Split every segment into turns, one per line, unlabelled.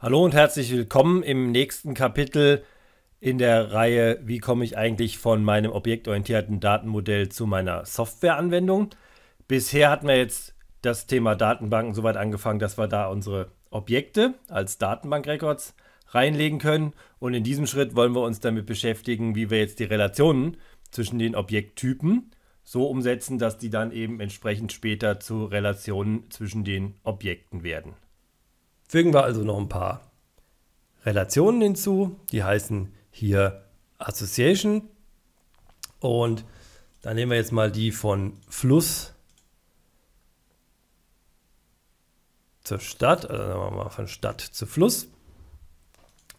Hallo und herzlich willkommen im nächsten Kapitel in der Reihe Wie komme ich eigentlich von meinem objektorientierten Datenmodell zu meiner Softwareanwendung? Bisher hatten wir jetzt das Thema Datenbanken so weit angefangen, dass wir da unsere Objekte als Datenbankrecords reinlegen können und in diesem Schritt wollen wir uns damit beschäftigen, wie wir jetzt die Relationen zwischen den Objekttypen so umsetzen, dass die dann eben entsprechend später zu Relationen zwischen den Objekten werden. Fügen wir also noch ein paar Relationen hinzu, die heißen hier Association. Und dann nehmen wir jetzt mal die von Fluss zur Stadt, also sagen wir mal von Stadt zu Fluss.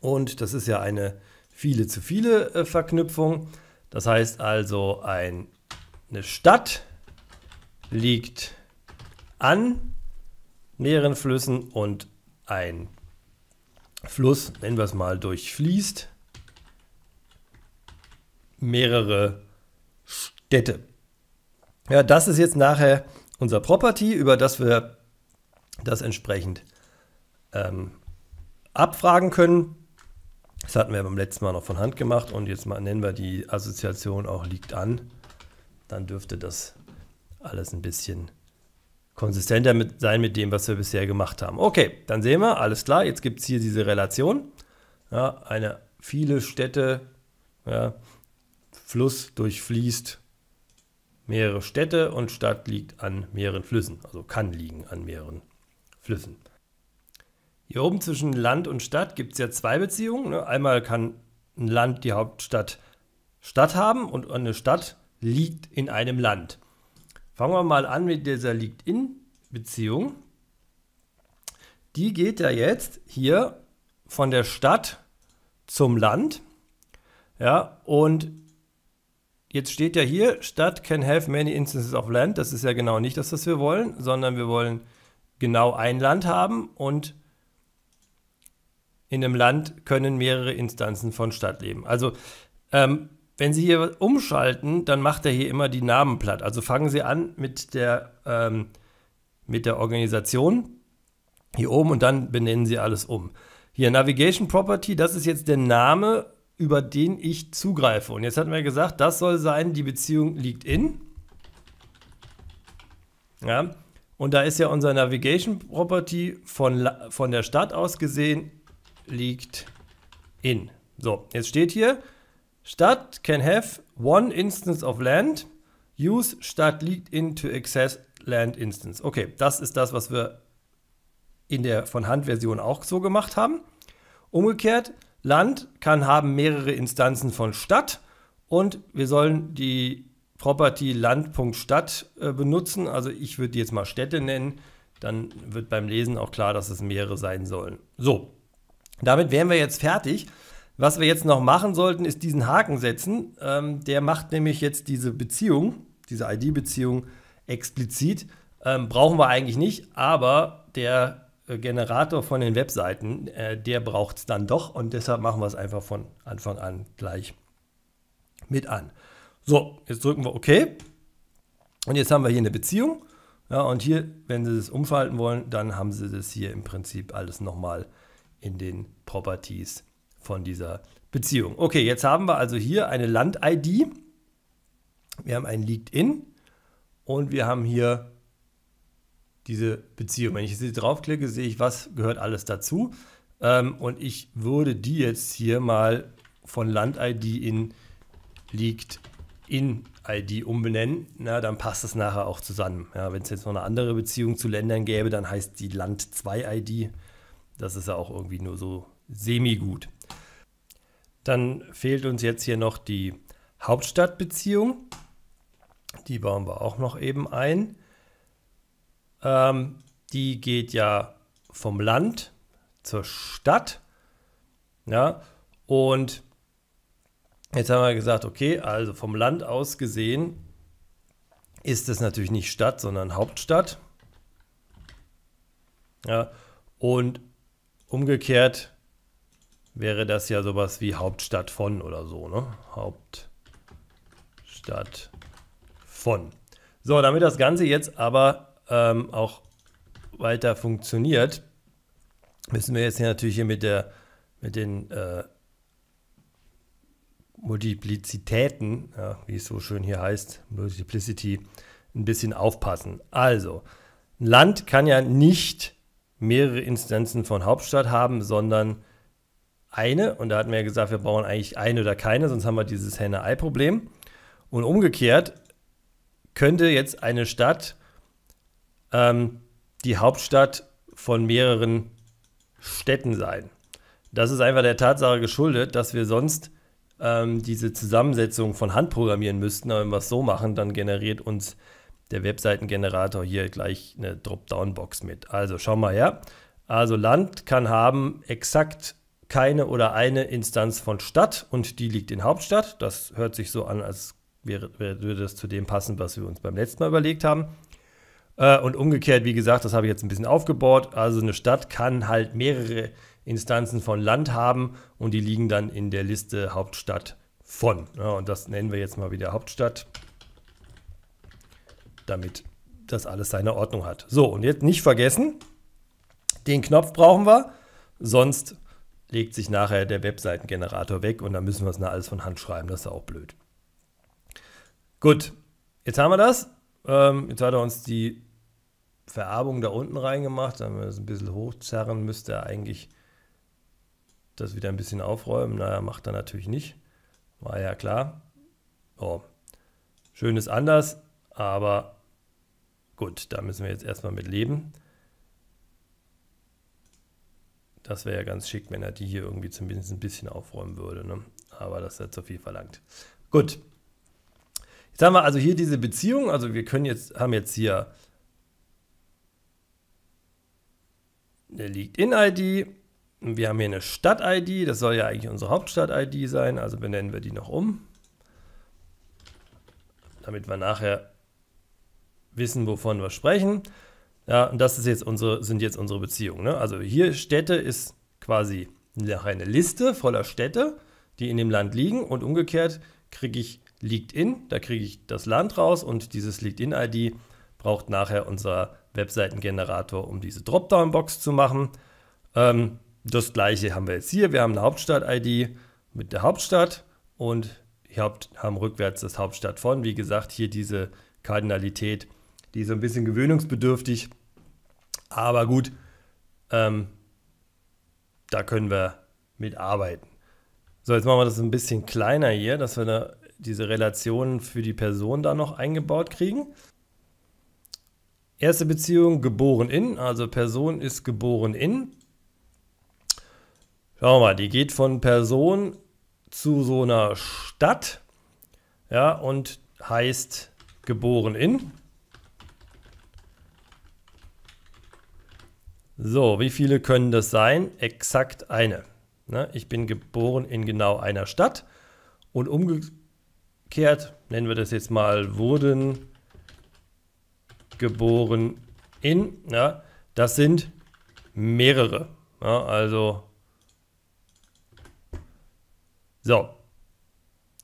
Und das ist ja eine viele zu viele äh, Verknüpfung. Das heißt also, ein, eine Stadt liegt an mehreren Flüssen und ein Fluss, nennen wir es mal, durchfließt mehrere Städte. Ja, das ist jetzt nachher unser Property, über das wir das entsprechend ähm, abfragen können. Das hatten wir beim letzten Mal noch von Hand gemacht und jetzt mal nennen wir die Assoziation auch liegt an. Dann dürfte das alles ein bisschen konsistenter mit, sein mit dem, was wir bisher gemacht haben. Okay, dann sehen wir, alles klar, jetzt gibt es hier diese Relation. Ja, eine viele Städte, ja, Fluss durchfließt mehrere Städte und Stadt liegt an mehreren Flüssen, also kann liegen an mehreren Flüssen. Hier oben zwischen Land und Stadt gibt es ja zwei Beziehungen. Ne? Einmal kann ein Land die Hauptstadt Stadt haben und eine Stadt liegt in einem Land. Fangen wir mal an mit dieser Liegt-In-Beziehung. Die geht ja jetzt hier von der Stadt zum Land. Ja, und jetzt steht ja hier, Stadt can have many instances of land. Das ist ja genau nicht das, was wir wollen, sondern wir wollen genau ein Land haben und in einem Land können mehrere Instanzen von Stadt leben. Also ähm, wenn Sie hier umschalten, dann macht er hier immer die Namen platt. Also fangen Sie an mit der, ähm, mit der Organisation hier oben und dann benennen Sie alles um. Hier Navigation Property, das ist jetzt der Name, über den ich zugreife. Und jetzt hatten wir gesagt, das soll sein, die Beziehung liegt in. Ja, und da ist ja unser Navigation Property von, von der Stadt aus gesehen, liegt in. So, jetzt steht hier, Stadt can have one instance of land. Use Stadt liegt in to access land instance. Okay, das ist das, was wir in der von Hand Version auch so gemacht haben. Umgekehrt, Land kann haben mehrere Instanzen von Stadt und wir sollen die Property Land.stadt äh, benutzen. Also ich würde die jetzt mal Städte nennen. Dann wird beim Lesen auch klar, dass es mehrere sein sollen. So, damit wären wir jetzt fertig. Was wir jetzt noch machen sollten, ist diesen Haken setzen. Ähm, der macht nämlich jetzt diese Beziehung, diese ID-Beziehung explizit. Ähm, brauchen wir eigentlich nicht, aber der äh, Generator von den Webseiten, äh, der braucht es dann doch und deshalb machen wir es einfach von Anfang an gleich mit an. So, jetzt drücken wir OK und jetzt haben wir hier eine Beziehung. Ja, und hier, wenn Sie das umschalten wollen, dann haben Sie das hier im Prinzip alles nochmal in den Properties von dieser Beziehung. Okay, jetzt haben wir also hier eine Land-ID, wir haben ein Liegt-In und wir haben hier diese Beziehung. Wenn ich jetzt draufklicke, sehe ich, was gehört alles dazu. Ähm, und ich würde die jetzt hier mal von Land-ID in Liegt-In-ID umbenennen. Na, dann passt es nachher auch zusammen. Ja, Wenn es jetzt noch eine andere Beziehung zu Ländern gäbe, dann heißt die Land-2-ID. Das ist ja auch irgendwie nur so semi-gut. Dann fehlt uns jetzt hier noch die Hauptstadtbeziehung. Die bauen wir auch noch eben ein. Ähm, die geht ja vom Land zur Stadt. Ja, und jetzt haben wir gesagt, okay, also vom Land aus gesehen ist es natürlich nicht Stadt, sondern Hauptstadt. Ja, und umgekehrt wäre das ja sowas wie Hauptstadt von oder so, ne? Hauptstadt von. So, damit das Ganze jetzt aber ähm, auch weiter funktioniert, müssen wir jetzt hier natürlich hier mit der mit den äh, Multiplizitäten, ja, wie es so schön hier heißt, Multiplicity, ein bisschen aufpassen. Also, ein Land kann ja nicht mehrere Instanzen von Hauptstadt haben, sondern eine und da hatten wir ja gesagt, wir brauchen eigentlich eine oder keine, sonst haben wir dieses Henne-Ei-Problem. Und umgekehrt könnte jetzt eine Stadt ähm, die Hauptstadt von mehreren Städten sein. Das ist einfach der Tatsache geschuldet, dass wir sonst ähm, diese Zusammensetzung von Hand programmieren müssten. Aber wenn wir es so machen, dann generiert uns der Webseitengenerator hier gleich eine Dropdown-Box mit. Also schau mal her. Also Land kann haben exakt keine oder eine Instanz von Stadt und die liegt in Hauptstadt. Das hört sich so an, als wäre, würde das zu dem passen, was wir uns beim letzten Mal überlegt haben. Äh, und umgekehrt, wie gesagt, das habe ich jetzt ein bisschen aufgebaut. Also eine Stadt kann halt mehrere Instanzen von Land haben und die liegen dann in der Liste Hauptstadt von. und das nennen wir jetzt mal wieder Hauptstadt, damit das alles seine Ordnung hat. So, und jetzt nicht vergessen, den Knopf brauchen wir, sonst legt sich nachher der Webseitengenerator weg und dann müssen wir es nach alles von Hand schreiben. Das ist auch blöd. Gut, jetzt haben wir das. Ähm, jetzt hat er uns die Verarbung da unten reingemacht. Dann haben wir das ein bisschen hochzerren, müsste er eigentlich das wieder ein bisschen aufräumen. Naja, macht er natürlich nicht. War ja klar. Oh. Schön ist anders, aber gut, da müssen wir jetzt erstmal mit leben. Das wäre ja ganz schick, wenn er die hier irgendwie zumindest ein bisschen aufräumen würde. Ne? Aber das hat zu viel verlangt. Gut. Jetzt haben wir also hier diese Beziehung. Also wir können jetzt, haben jetzt hier eine Leaked-In-ID. Wir haben hier eine Stadt-ID. Das soll ja eigentlich unsere Hauptstadt-ID sein. Also benennen wir die noch um. Damit wir nachher wissen, wovon wir sprechen. Ja, und das ist jetzt unsere, sind jetzt unsere Beziehungen. Ne? Also hier Städte ist quasi eine Liste voller Städte, die in dem Land liegen und umgekehrt kriege ich liegt da kriege ich das Land raus und dieses liegt ID braucht nachher unser Webseitengenerator, um diese Dropdown-Box zu machen. Ähm, das gleiche haben wir jetzt hier. Wir haben eine Hauptstadt-ID mit der Hauptstadt und haben rückwärts das Hauptstadt von. Wie gesagt, hier diese Kardinalität die ist so ein bisschen gewöhnungsbedürftig. Aber gut, ähm, da können wir mitarbeiten. So, jetzt machen wir das ein bisschen kleiner hier, dass wir eine, diese Relationen für die Person da noch eingebaut kriegen. Erste Beziehung, geboren in, also Person ist geboren in. Schauen wir mal, die geht von Person zu so einer Stadt, ja, und heißt geboren in. So, wie viele können das sein? Exakt eine. Ne? Ich bin geboren in genau einer Stadt und umgekehrt, nennen wir das jetzt mal, wurden geboren in. Ja? Das sind mehrere. Ja? Also, so,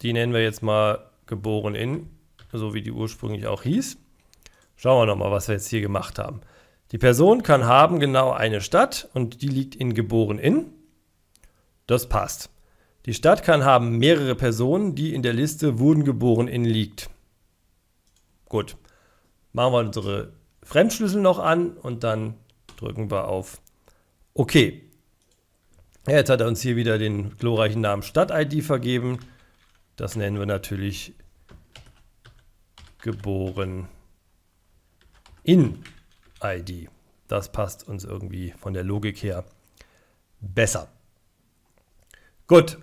die nennen wir jetzt mal geboren in, so wie die ursprünglich auch hieß. Schauen wir nochmal, was wir jetzt hier gemacht haben. Die Person kann haben genau eine Stadt und die liegt in geboren in. Das passt. Die Stadt kann haben mehrere Personen, die in der Liste wurden geboren in liegt. Gut. Machen wir unsere Fremdschlüssel noch an und dann drücken wir auf OK. Ja, jetzt hat er uns hier wieder den glorreichen Namen Stadt-ID vergeben. Das nennen wir natürlich geboren in. ID. Das passt uns irgendwie von der Logik her besser. Gut,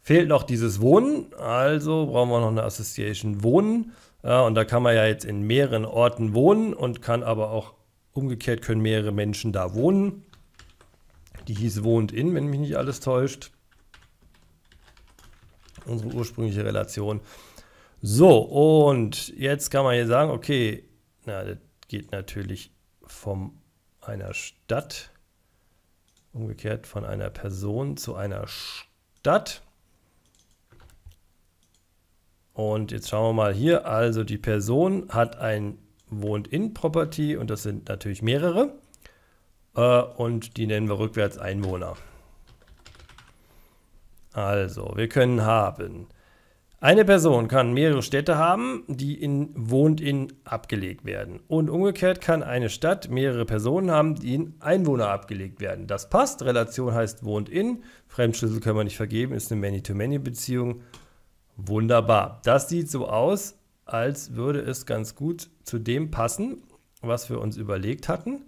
fehlt noch dieses Wohnen, also brauchen wir noch eine Association Wohnen. und da kann man ja jetzt in mehreren Orten wohnen und kann aber auch umgekehrt können mehrere Menschen da wohnen. Die hieß Wohnt in, wenn mich nicht alles täuscht. Unsere ursprüngliche Relation. So, und jetzt kann man hier sagen, okay, na, das geht natürlich von einer Stadt, umgekehrt von einer Person zu einer Stadt. Und jetzt schauen wir mal hier. Also die Person hat ein wohnt in Property und das sind natürlich mehrere. Äh, und die nennen wir rückwärts Einwohner. Also, wir können haben eine Person kann mehrere Städte haben, die in Wohnt-In abgelegt werden. Und umgekehrt kann eine Stadt mehrere Personen haben, die in Einwohner abgelegt werden. Das passt. Relation heißt Wohnt-In. Fremdschlüssel können wir nicht vergeben, ist eine Many-to-Many-Beziehung. Wunderbar. Das sieht so aus, als würde es ganz gut zu dem passen, was wir uns überlegt hatten.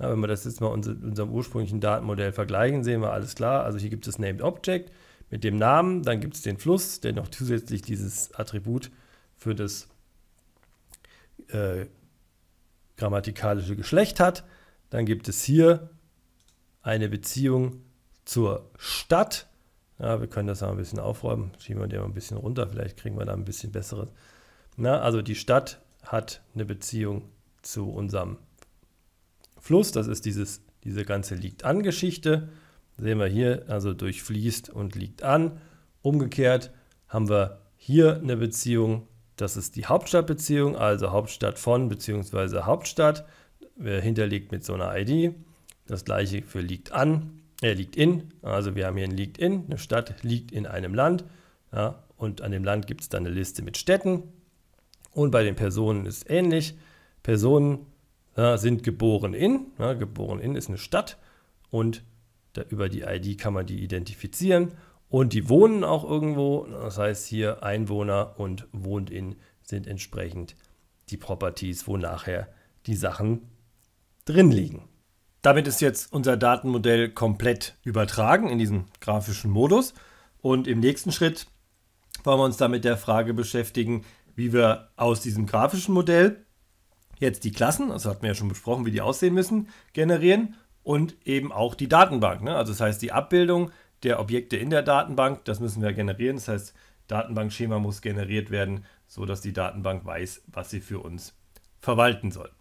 Ja, wenn wir das jetzt mal unser, unserem ursprünglichen Datenmodell vergleichen, sehen wir alles klar. Also hier gibt es Named Object mit dem Namen. Dann gibt es den Fluss, der noch zusätzlich dieses Attribut für das äh, grammatikalische Geschlecht hat. Dann gibt es hier eine Beziehung zur Stadt. Ja, wir können das mal ein bisschen aufräumen. Schieben wir den mal ein bisschen runter. Vielleicht kriegen wir da ein bisschen besseres. Na, also die Stadt hat eine Beziehung zu unserem Fluss. Das ist dieses, diese ganze Liegt-an-Geschichte. Sehen wir hier, also durchfließt und liegt an. Umgekehrt haben wir hier eine Beziehung, das ist die Hauptstadtbeziehung, also Hauptstadt von bzw. Hauptstadt, hinterlegt mit so einer ID. Das gleiche für liegt an, äh, liegt in, also wir haben hier ein liegt in, eine Stadt liegt in einem Land ja, und an dem Land gibt es dann eine Liste mit Städten und bei den Personen ist ähnlich. Personen ja, sind geboren in, ja, geboren in ist eine Stadt und da über die ID kann man die identifizieren und die wohnen auch irgendwo. Das heißt hier Einwohner und wohnt in sind entsprechend die Properties, wo nachher die Sachen drin liegen. Damit ist jetzt unser Datenmodell komplett übertragen in diesen grafischen Modus. Und im nächsten Schritt wollen wir uns damit der Frage beschäftigen, wie wir aus diesem grafischen Modell jetzt die Klassen, das also hatten wir ja schon besprochen, wie die aussehen müssen, generieren und eben auch die Datenbank. Ne? Also das heißt, die Abbildung der Objekte in der Datenbank, das müssen wir generieren. Das heißt, Datenbankschema muss generiert werden, sodass die Datenbank weiß, was sie für uns verwalten soll.